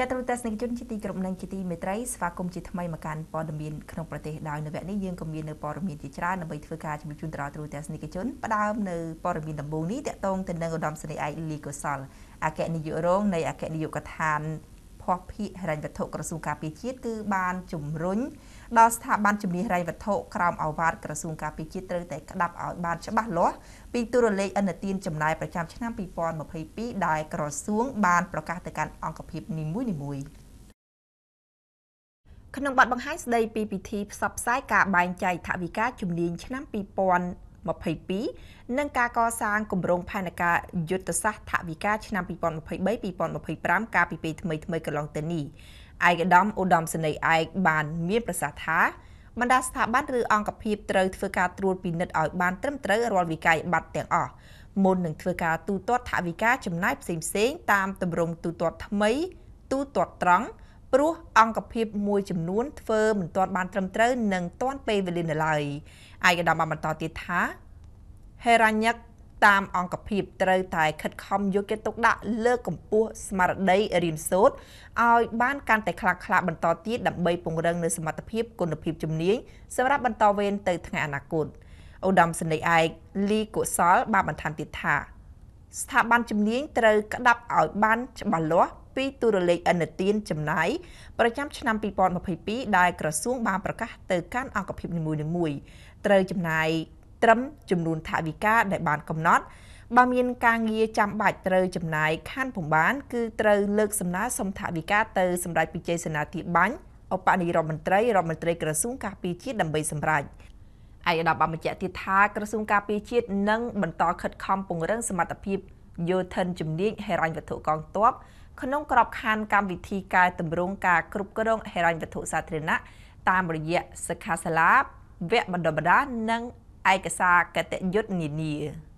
ចាទរទស្សនិកជនជាទីគោរពនិងជាទីមេត្រីស្វាគមន៍ជាថ្មីមកកាន់ព័ត៌មានក្នុងប្រទេសដោយនៅវគ្គនេះយើងក៏មាននៅព័ត៌មានជាច្រើនដើម្បីធ្វើការជំរាបជូនទៅដល់ទរទស្សនិកជនផ្ដើមនៅព័ត៌មានដំបូងនេះតកតងទៅនឹងឧត្តមសេនីយ៍ឯកលីកុសលអគ្គនាយករងនៃអគ្គនាយកដ្ឋានភ័ស្តុភាគហិរញ្ញវត្ថុក្រសួងការពារជាតិគឺបានជំរុញដល់ស្ថាប័នជំនាញហិរញ្ញវត្ថុក្រោមអាវ៉ាតក្រសួងការពារជាតិត្រូវតែក្តាប់ឲ្យបានច្បាស់លាស់ពីទូរលេខអនុទានចំណាយប្រចាំឆ្នាំ2022ដែលក្រសួង បានប្រកាសទៅកាន់អង្គភាពនីមួយៗក្នុងបទបង្ហាញស្ដីពីពិធីផ្សព្វផ្សាយការបែងចែកថវិកាជំនាញឆ្នាំ2000 2022និងការកសាងគម្រោងផែនការយុទ្ធសាស្ត្រថវិកាឆ្នាំ2023-2025កាលពីពេលថ្មីៗកន្លងទៅនេះឯកឧត្តមឧត្តមសេនីយ៍ឯកបានមានប្រសាសន៍ថាបណ្ដាស្ថាប័នឬអង្គភាពត្រូវធ្វើការត្រួតពិនិត្យឲ្យបានត្រឹមត្រូវរាល់វិក័យប័ត្រទាំងអស់មុននឹងធ្វើការទូទាត់ថវិកាចំណាយផ្សេងៗតាមទម្រង់ទូទាត់ថ្មី ទូទាត់ត្រង់ព្រោះអង្គភាពមួយចំនួនធ្វើមិនទាន់បានត្រឹមត្រូវនិងទាន់ពេលវេលានៅឡើយឯកឧត្តមបានបន្តទៀតថាហេរ៉ាញឹកតាមអង្គភាពត្រូវតែខិតខំយកចិត្តទុកដាក់លើកម្ពស់ស្មារតីរៀនសូត្រឲ្យបានកាន់តែខ្លាំងក្លាបន្តទៀតដើម្បីពង្រឹងនូវសមត្ថភាពគុណភាពជំនាញសម្រាប់បន្តវេនទៅថ្ងៃអនាគតឧត្តមសេនីយ៍ឯកលីកុសលបានបន្ថែមទៀតថាស្ថាប័នជំនាញត្រូវក្តាប់ឲ្យបានច្បាស់លាស់ពីទូរលេខអនុទានចំណាយប្រចាំឆ្នាំ2022ដែលក្រសួង បានប្រកាសទៅកាន់អង្គភាពនីមួយៗត្រូវចំណាយត្រឹមចំនួនថវិកាដែលបានកំណត់បើមានការងារចាំបាច់ត្រូវចំណាយខានពំបានគឺត្រូវលើកសំណើសុំថវិកាទៅសម្ដេចពិជ័យសេនាធិបាញ់អបនាយករដ្ឋមន្ត្រីរដ្ឋមន្ត្រីក្រសួងការពារជាតិដើម្បីសម្រេចឯកឧត្តមបានបញ្ជាក់ទៀតថាក្រសួងការពារជាតិនឹងបន្តខិតខំពង្រឹងសមត្ថភាពយោធិនជំនាញហេរ៉ាញ់វត្ថុកងទ័ពក្នុងក្របខ័ណ្ឌកម្មវិធីកែតម្រង់ការគ្រប់គ្រងហិរញ្ញវត្ថុសាធារណៈតាមរយៈសិក្ខាសាលាវគ្គបណ្ដុះបណ្ដាលនិងឯកសារគតិយុត្តនានា។